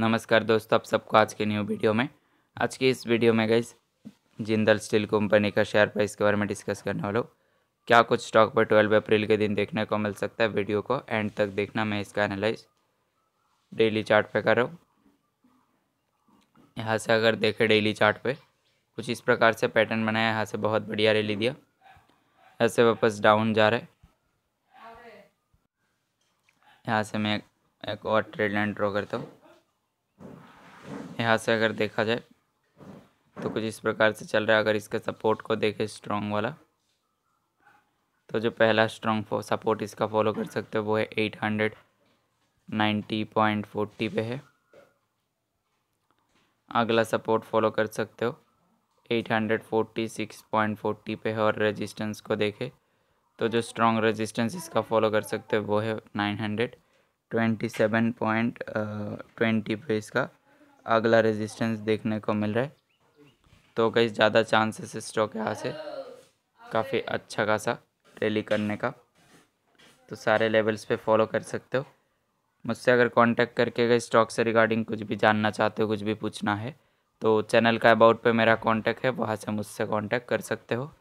नमस्कार दोस्तों आप सबको आज के न्यू वीडियो में आज की इस वीडियो में गई जिंदल स्टील कंपनी का शेयर प्राइस के बारे में डिस्कस करने वाला हूँ क्या कुछ स्टॉक पर ट्वेल्व अप्रैल के दिन देखने को मिल सकता है वीडियो को एंड तक देखना मैं इसका एनालाइज डेली चार्ट पे कर रहा हूँ यहाँ से अगर देखें डेली चार्ट पे कुछ इस प्रकार से पैटर्न बनाया यहाँ से बहुत बढ़िया रैली दिया ऐसे वापस डाउन जा रहे यहाँ से मैं एक और ट्रेड लाइन ड्रॉ करता हूँ यहाँ से अगर देखा जाए तो कुछ इस प्रकार से चल रहा है अगर इसके सपोर्ट को देखें स्ट्रॉन्ग वाला तो जो पहला स्ट्रॉन्ग सपोर्ट इसका फॉलो कर सकते हो वो है eight hundred ninety point forty पे है अगला सपोर्ट फॉलो कर सकते हो eight hundred forty six point forty पे है और रेजिस्टेंस को देखे तो जो स्ट्रॉन्ग रेजिस्टेंस इसका फॉलो कर सकते हो वो है nine hundred twenty seven point twenty पे इसका अगला रेजिस्टेंस देखने को मिल रहा है तो कई ज़्यादा चांसेस स्टॉक यहाँ से काफ़ी अच्छा खासा रैली करने का तो सारे लेवल्स पे फॉलो कर सकते हो मुझसे अगर कांटेक्ट करके गए स्टॉक से रिगार्डिंग कुछ भी जानना चाहते हो कुछ भी पूछना है तो चैनल का अबाउट पे मेरा कांटेक्ट है वहाँ से मुझसे कांटेक्ट कर सकते हो